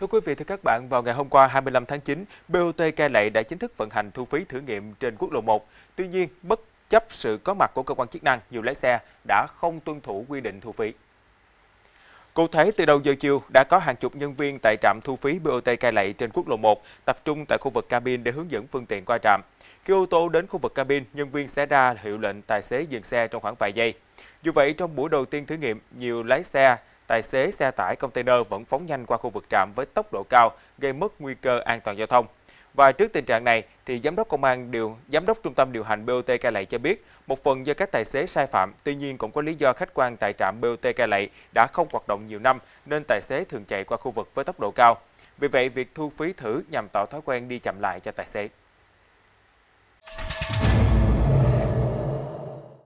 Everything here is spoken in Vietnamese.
Thưa quý vị, thưa các bạn, vào ngày hôm qua 25 tháng 9, BOT Cai Lậy đã chính thức vận hành thu phí thử nghiệm trên quốc lộ 1. Tuy nhiên, bất chấp sự có mặt của cơ quan chức năng, nhiều lái xe đã không tuân thủ quy định thu phí. Cụ thể, từ đầu giờ chiều đã có hàng chục nhân viên tại trạm thu phí BOT Cai Lậy trên quốc lộ 1 tập trung tại khu vực cabin để hướng dẫn phương tiện qua trạm. Khi ô tô đến khu vực cabin, nhân viên sẽ ra hiệu lệnh tài xế dừng xe trong khoảng vài giây. Dù vậy, trong buổi đầu tiên thử nghiệm, nhiều lái xe tài xế xe tải container vẫn phóng nhanh qua khu vực trạm với tốc độ cao, gây mất nguy cơ an toàn giao thông. Và trước tình trạng này, thì giám đốc công an điều giám đốc trung tâm điều hành BOT Cai Lậy cho biết, một phần do các tài xế sai phạm, tuy nhiên cũng có lý do khách quan tại trạm BOT Cai Lậy đã không hoạt động nhiều năm nên tài xế thường chạy qua khu vực với tốc độ cao. Vì vậy, việc thu phí thử nhằm tạo thói quen đi chậm lại cho tài xế.